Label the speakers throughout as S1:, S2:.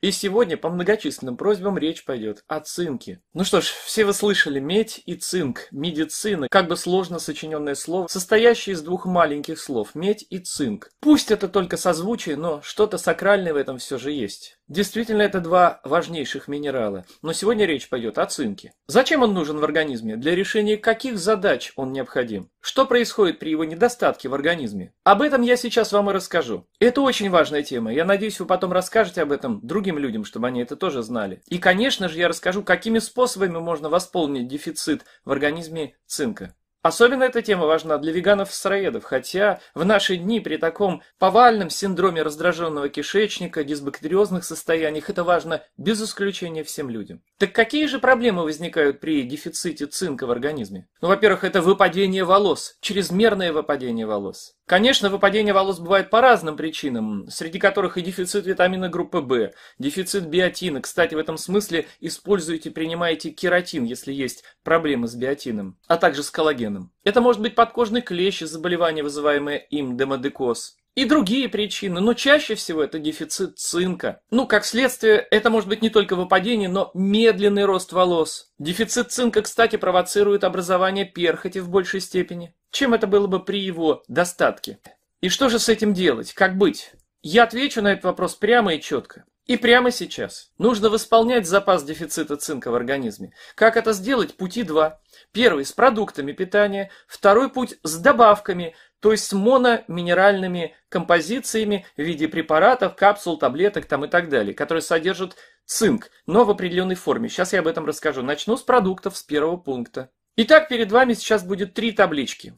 S1: И сегодня по многочисленным просьбам речь пойдет о цинке. Ну что ж, все вы слышали медь и цинк, медицина, как бы сложно сочиненное слово, состоящее из двух маленьких слов, медь и цинк. Пусть это только созвучие, но что-то сакральное в этом все же есть. Действительно, это два важнейших минерала, но сегодня речь пойдет о цинке. Зачем он нужен в организме? Для решения каких задач он необходим? Что происходит при его недостатке в организме? Об этом я сейчас вам и расскажу. Это очень важная тема. Я надеюсь, вы потом расскажете об этом другим людям, чтобы они это тоже знали. И, конечно же, я расскажу, какими способами можно восполнить дефицит в организме цинка. Особенно эта тема важна для веганов-сыроедов, хотя в наши дни при таком повальном синдроме раздраженного кишечника, дисбактериозных состояниях это важно без исключения всем людям. Так какие же проблемы возникают при дефиците цинка в организме? Ну, во-первых, это выпадение волос, чрезмерное выпадение волос. Конечно, выпадение волос бывает по разным причинам, среди которых и дефицит витамина группы В, дефицит биотина. Кстати, в этом смысле используйте, принимайте кератин, если есть проблемы с биотином, а также с коллагеном. Это может быть подкожный клещ и заболевание, вызываемое им демодекоз и другие причины, но чаще всего это дефицит цинка. Ну, как следствие, это может быть не только выпадение, но медленный рост волос. Дефицит цинка, кстати, провоцирует образование перхоти в большей степени, чем это было бы при его достатке. И что же с этим делать? Как быть? Я отвечу на этот вопрос прямо и четко. И прямо сейчас. Нужно восполнять запас дефицита цинка в организме. Как это сделать? Пути два. Первый – с продуктами питания. Второй путь – с добавками, то есть с мономинеральными композициями в виде препаратов, капсул, таблеток там и так далее, которые содержат цинк, но в определенной форме. Сейчас я об этом расскажу. Начну с продуктов, с первого пункта. Итак, перед вами сейчас будет три таблички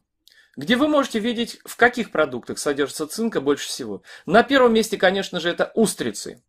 S1: где вы можете видеть, в каких продуктах содержится цинка больше всего. На первом месте, конечно же, это устрицы.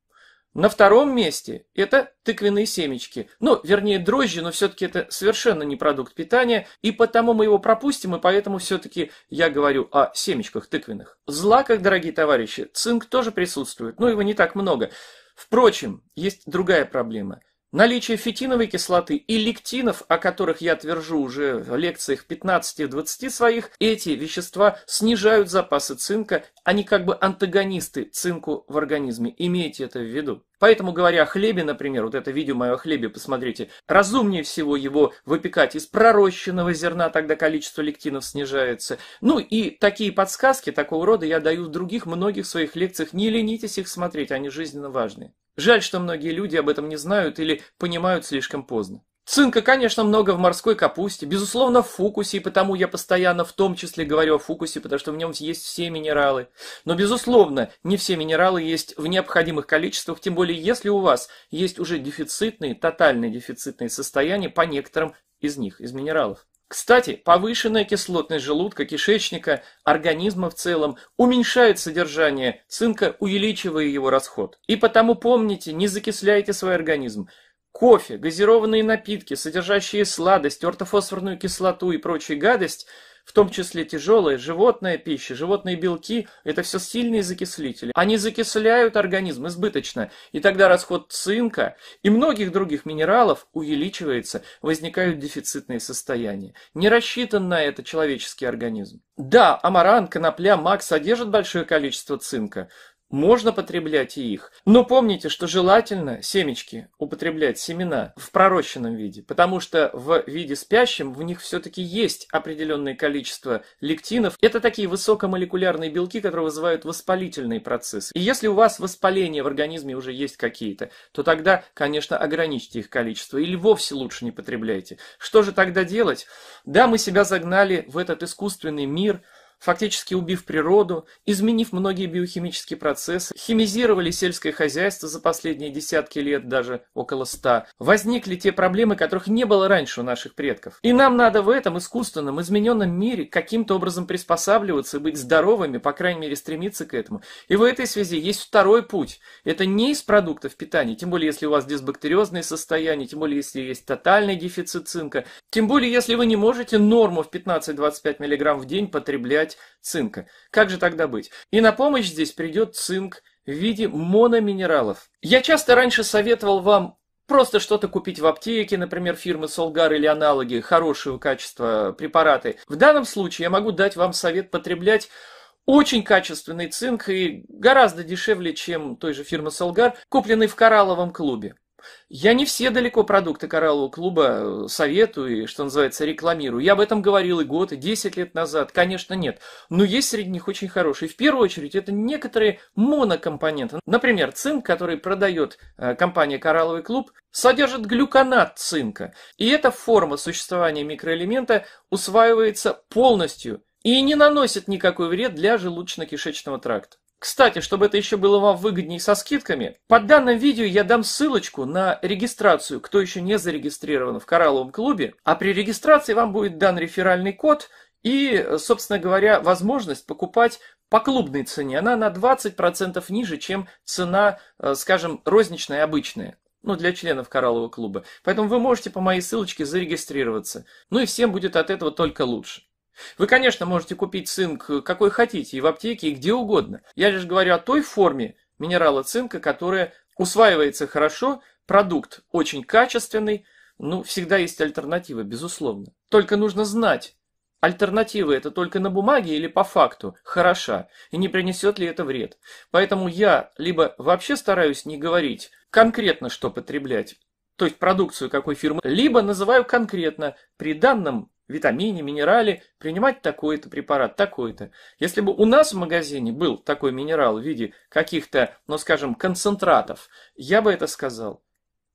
S1: На втором месте это тыквенные семечки. Ну, вернее, дрожжи, но все-таки это совершенно не продукт питания, и потому мы его пропустим, и поэтому все-таки я говорю о семечках тыквенных. В злаках, дорогие товарищи, цинк тоже присутствует, но его не так много. Впрочем, есть другая проблема – Наличие фитиновой кислоты и лектинов, о которых я твержу уже в лекциях 15-20 своих, эти вещества снижают запасы цинка они как бы антагонисты цинку в организме, имейте это в виду. Поэтому, говоря о хлебе, например, вот это видео мое о хлебе, посмотрите, разумнее всего его выпекать из пророщенного зерна, тогда количество лектинов снижается. Ну и такие подсказки такого рода я даю в других многих своих лекциях, не ленитесь их смотреть, они жизненно важны. Жаль, что многие люди об этом не знают или понимают слишком поздно. Цинка, конечно, много в морской капусте, безусловно, в фукусе, и потому я постоянно в том числе говорю о фукусе, потому что в нем есть все минералы. Но, безусловно, не все минералы есть в необходимых количествах, тем более если у вас есть уже дефицитные, тотальные дефицитные состояния по некоторым из них, из минералов. Кстати, повышенная кислотность желудка, кишечника, организма в целом уменьшает содержание цинка, увеличивая его расход. И потому помните, не закисляйте свой организм кофе, газированные напитки, содержащие сладость, ортофосфорную кислоту и прочую гадость, в том числе тяжелая животная пища, животные белки, это все сильные закислители. Они закисляют организм избыточно, и тогда расход цинка и многих других минералов увеличивается, возникают дефицитные состояния. Не рассчитан на это человеческий организм. Да, амаран, конопля, мак содержат большое количество цинка, можно потреблять и их. Но помните, что желательно семечки употреблять, семена, в пророщенном виде, потому что в виде спящем в них все-таки есть определенное количество лектинов. Это такие высокомолекулярные белки, которые вызывают воспалительный процесс. И если у вас воспаление в организме уже есть какие-то, то тогда, конечно, ограничьте их количество или вовсе лучше не потребляйте. Что же тогда делать? Да, мы себя загнали в этот искусственный мир – фактически убив природу, изменив многие биохимические процессы, химизировали сельское хозяйство за последние десятки лет, даже около ста. Возникли те проблемы, которых не было раньше у наших предков. И нам надо в этом искусственном, измененном мире каким-то образом приспосабливаться и быть здоровыми, по крайней мере стремиться к этому. И в этой связи есть второй путь. Это не из продуктов питания, тем более если у вас дисбактериозные состояния, тем более если есть тотальный дефицит цинка, тем более если вы не можете норму в 15-25 мг в день потреблять избежать цинка. Как же тогда быть? И на помощь здесь придет цинк в виде мономинералов. Я часто раньше советовал вам просто что-то купить в аптеке, например, фирмы Солгар или аналоги, хорошего качества препараты. В данном случае я могу дать вам совет потреблять очень качественный цинк и гораздо дешевле, чем той же фирмы Солгар, купленный в коралловом клубе. Я не все далеко продукты кораллового клуба э, советую и, что называется, рекламирую. Я об этом говорил и год, и 10 лет назад. Конечно, нет. Но есть среди них очень хорошие. В первую очередь, это некоторые монокомпоненты. Например, цинк, который продает э, компания «Коралловый клуб», содержит глюконат цинка. И эта форма существования микроэлемента усваивается полностью и не наносит никакой вред для желудочно-кишечного тракта. Кстати, чтобы это еще было вам выгоднее со скидками, под данным видео я дам ссылочку на регистрацию, кто еще не зарегистрирован в Коралловом клубе, а при регистрации вам будет дан реферальный код и, собственно говоря, возможность покупать по клубной цене. Она на 20% ниже, чем цена, э, скажем, розничная обычная ну, для членов Кораллового клуба. Поэтому вы можете по моей ссылочке зарегистрироваться. Ну и всем будет от этого только лучше. Вы, конечно, можете купить цинк э, какой хотите и в аптеке, и где угодно. Я лишь говорю о той форме минерала цинка, которая усваивается хорошо, продукт очень качественный, ну, всегда есть альтернатива, безусловно. Только нужно знать, Альтернатива это только на бумаге или по факту хороша, и не принесет ли это вред. Поэтому я либо вообще стараюсь не говорить конкретно, что потреблять, то есть продукцию какой фирмы, либо называю конкретно, при данном витамине, минерале принимать такой-то препарат, такой-то. Если бы у нас в магазине был такой минерал в виде каких-то, ну скажем, концентратов, я бы это сказал.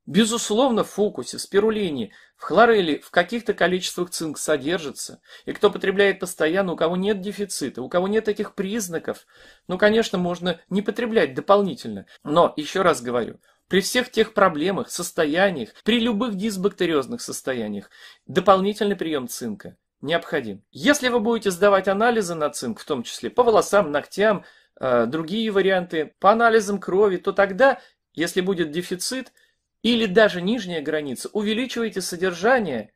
S1: Безусловно, в фокусе, в спирулине, в хлорели, в каких-то количествах цинк содержится. И кто потребляет постоянно, у кого нет дефицита, у кого нет этих признаков, ну, конечно, можно не потреблять дополнительно. Но, еще раз говорю, при всех тех проблемах, состояниях, при любых дисбактериозных состояниях, дополнительный прием цинка необходим. Если вы будете сдавать анализы на цинк, в том числе по волосам, ногтям, э, другие варианты, по анализам крови, то тогда, если будет дефицит – или даже нижняя граница, увеличивайте содержание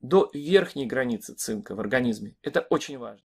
S1: до верхней границы цинка в организме. Это очень важно.